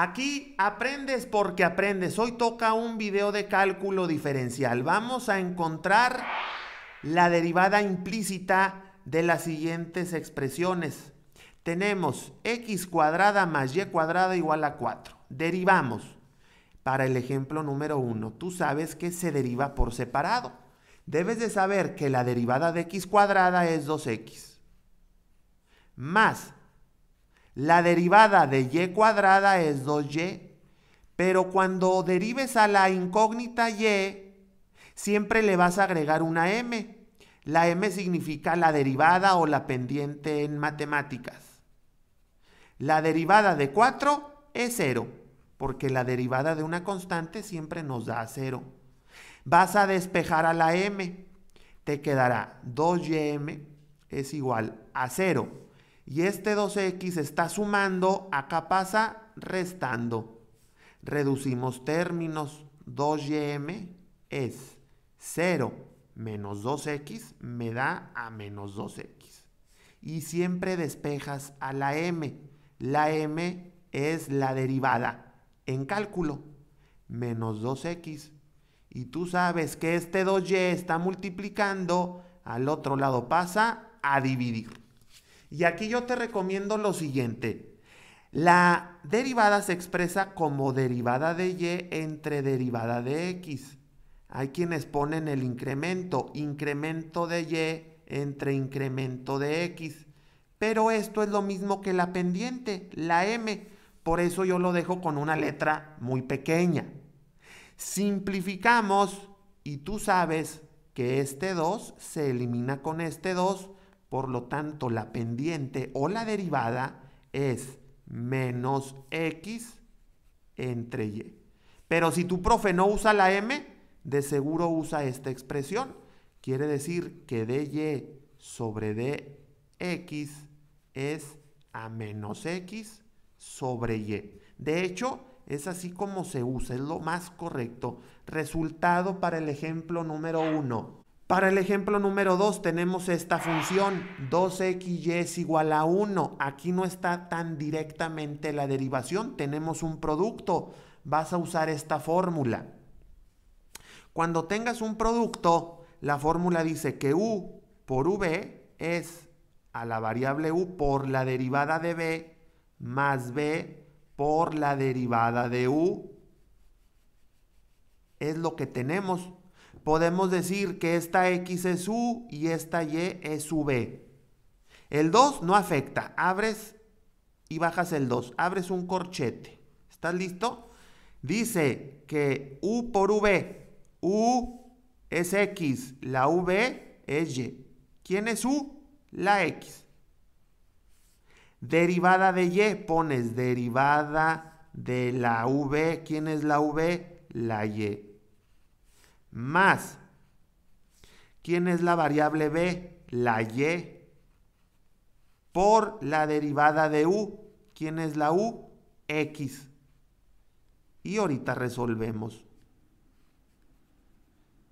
Aquí aprendes porque aprendes. Hoy toca un video de cálculo diferencial. Vamos a encontrar la derivada implícita de las siguientes expresiones. Tenemos x cuadrada más y cuadrada igual a 4. Derivamos. Para el ejemplo número 1, tú sabes que se deriva por separado. Debes de saber que la derivada de x cuadrada es 2x. Más la derivada de y cuadrada es 2y, pero cuando derives a la incógnita y, siempre le vas a agregar una m. La m significa la derivada o la pendiente en matemáticas. La derivada de 4 es 0, porque la derivada de una constante siempre nos da 0. Vas a despejar a la m, te quedará 2ym es igual a 0 y este 2x está sumando, acá pasa restando. Reducimos términos. 2ym es 0 menos 2x me da a menos 2x. Y siempre despejas a la m. La m es la derivada en cálculo. Menos 2x. Y tú sabes que este 2y está multiplicando, al otro lado pasa a dividir. Y aquí yo te recomiendo lo siguiente. La derivada se expresa como derivada de y entre derivada de x. Hay quienes ponen el incremento, incremento de y entre incremento de x. Pero esto es lo mismo que la pendiente, la m. Por eso yo lo dejo con una letra muy pequeña. Simplificamos y tú sabes que este 2 se elimina con este 2 por lo tanto, la pendiente o la derivada es menos x entre y. Pero si tu profe no usa la m, de seguro usa esta expresión. Quiere decir que dy sobre dx es a menos x sobre y. De hecho, es así como se usa, es lo más correcto. Resultado para el ejemplo número 1. Para el ejemplo número 2 tenemos esta función, 2xy es igual a 1. Aquí no está tan directamente la derivación, tenemos un producto. Vas a usar esta fórmula. Cuando tengas un producto, la fórmula dice que u por v es a la variable u por la derivada de b más b por la derivada de u. Es lo que tenemos podemos decir que esta X es U y esta Y es V. El 2 no afecta. Abres y bajas el 2. Abres un corchete. ¿Estás listo? Dice que U por V. U es X. La V es Y. ¿Quién es U? La X. Derivada de Y. Pones derivada de la V. ¿Quién es la V? La Y más. ¿Quién es la variable B? La Y. Por la derivada de U. ¿Quién es la U? X. Y ahorita resolvemos.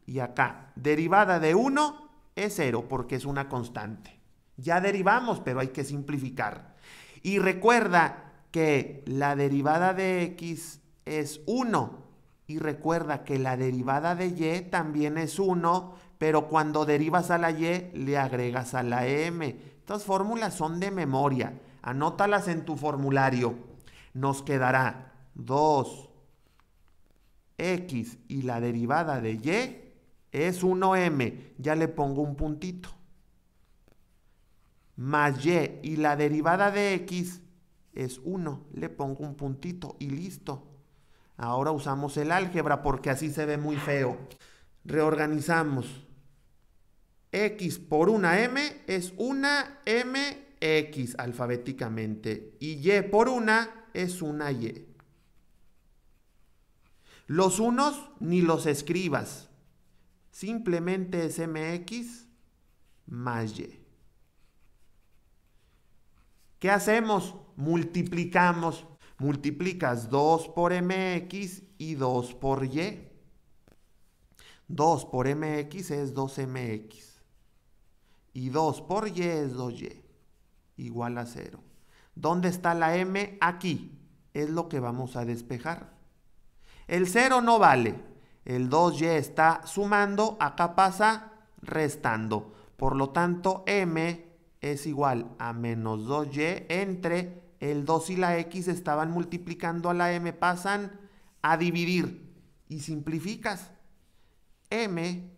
Y acá, derivada de 1 es 0 porque es una constante. Ya derivamos, pero hay que simplificar. Y recuerda que la derivada de x es 1 y recuerda que la derivada de y también es 1, pero cuando derivas a la y le agregas a la m. Estas fórmulas son de memoria. Anótalas en tu formulario. Nos quedará 2x y la derivada de y es 1m. Ya le pongo un puntito. Más y y la derivada de x es 1. Le pongo un puntito y listo. Ahora usamos el álgebra porque así se ve muy feo. Reorganizamos. X por una M es una MX alfabéticamente. Y Y por una es una Y. Los unos ni los escribas. Simplemente es MX más Y. ¿Qué hacemos? Multiplicamos multiplicas 2 por mx y 2 por y. 2 por mx es 2mx. Y 2 por y es 2y. Igual a 0. ¿Dónde está la m? Aquí. Es lo que vamos a despejar. El 0 no vale. El 2y está sumando. Acá pasa restando. Por lo tanto, m es igual a menos 2y entre el 2 y la X estaban multiplicando a la M, pasan a dividir y simplificas. M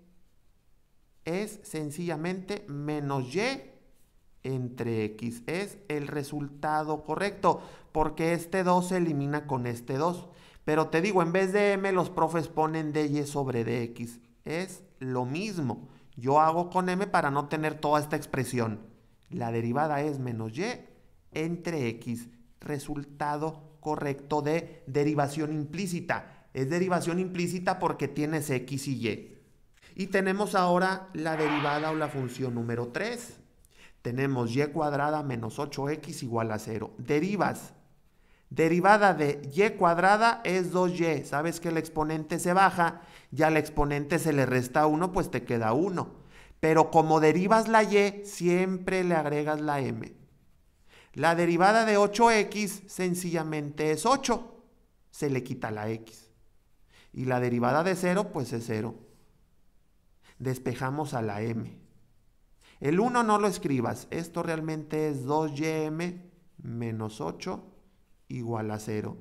es sencillamente menos Y entre X. Es el resultado correcto, porque este 2 se elimina con este 2. Pero te digo, en vez de M, los profes ponen DY e sobre DX. Es lo mismo. Yo hago con M para no tener toda esta expresión. La derivada es menos Y entre x, resultado correcto de derivación implícita. Es derivación implícita porque tienes x y y. Y tenemos ahora la derivada o la función número 3. Tenemos y cuadrada menos 8x igual a 0. Derivas. Derivada de y cuadrada es 2y. Sabes que el exponente se baja ya al exponente se le resta 1, pues te queda 1. Pero como derivas la y, siempre le agregas la m. La derivada de 8x sencillamente es 8. Se le quita la x. Y la derivada de 0, pues es 0. Despejamos a la m. El 1 no lo escribas. Esto realmente es 2ym menos 8 igual a 0.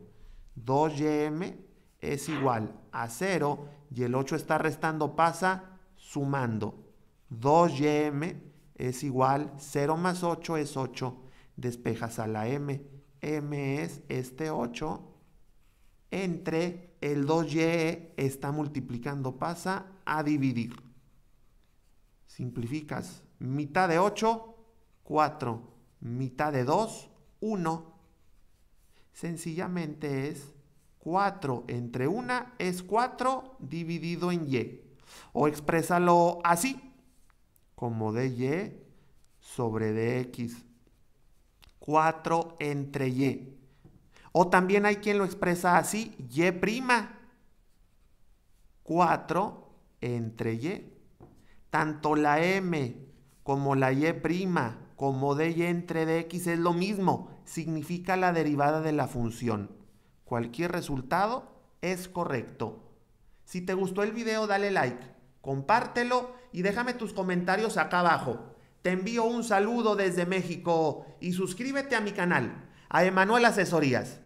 2ym es igual a 0 y el 8 está restando, pasa sumando. 2ym es igual, 0 más 8 es 8 despejas a la m. m es este 8 entre el 2y e está multiplicando, pasa a dividir. Simplificas. Mitad de 8, 4. Mitad de 2, 1. Sencillamente es 4 entre 1 es 4 dividido en y. O exprésalo así, como y sobre dx 4 entre Y. O también hay quien lo expresa así, Y prima. 4 entre Y. Tanto la M como la Y prima, como y entre dx es lo mismo, significa la derivada de la función. Cualquier resultado es correcto. Si te gustó el video dale like, compártelo y déjame tus comentarios acá abajo. Te envío un saludo desde México y suscríbete a mi canal, a Emanuel Asesorías.